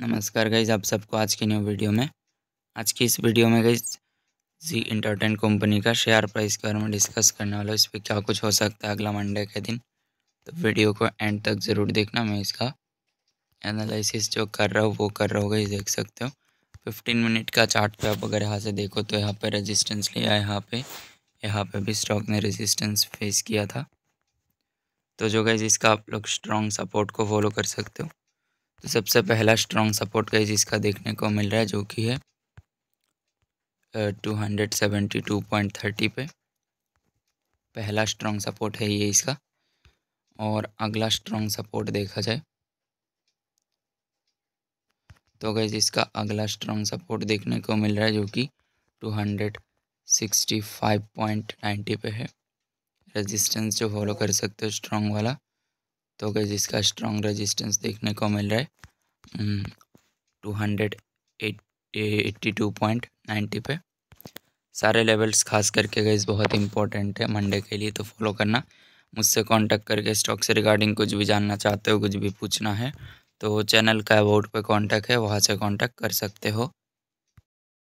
नमस्कार गईज आप सबको आज की न्यू वीडियो में आज की इस वीडियो में गई जी इंटरटेन कंपनी का शेयर प्राइस के बारे में डिस्कस करने वाला हूँ इस पर क्या कुछ हो सकता है अगला मंडे के दिन तो वीडियो को एंड तक ज़रूर देखना मैं इसका एनालिसिस जो कर रहा हूँ वो कर रहा हूँ गई देख सकते हो फिफ्टीन मिनट का चार्ट पे आप अगर यहाँ से देखो तो यहाँ पे रेजिस्टेंस लिया यहाँ पे यहाँ पे भी स्टॉक ने रेजिस्टेंस फेस किया था तो जो गई इसका आप लोग स्ट्रॉन्ग सपोर्ट को फॉलो कर सकते हो तो सबसे पहला स्ट्रॉन्ग सपोर्ट का जिसका देखने को मिल रहा है जो कि है two hundred seventy two point thirty पे पहला स्ट्रॉन्ग सपोर्ट है ये इसका और अगला स्ट्रॉन्ग सपोर्ट देखा जाए तो गैज इसका अगला स्ट्रॉन्ग सपोर्ट देखने को मिल रहा है जो कि two hundred sixty five point ninety पे है रेजिस्टेंस जो फॉलो कर सकते हो स्ट्रॉन्ग वाला तो गैस इसका स्ट्रॉन्ग रेजिस्टेंस देखने को मिल रहा है two hundred eighty two point ninety पे सारे लेवल्स खास करके गैस बहुत इंपॉर्टेंट है मंडे के लिए तो फॉलो करना मुझसे कांटेक्ट करके स्टॉक से रिगार्डिंग कुछ भी जानना चाहते हो कुछ भी पूछना है तो चैनल का अबाउट पे कांटेक्ट है वहाँ से कांटेक्ट कर सकते हो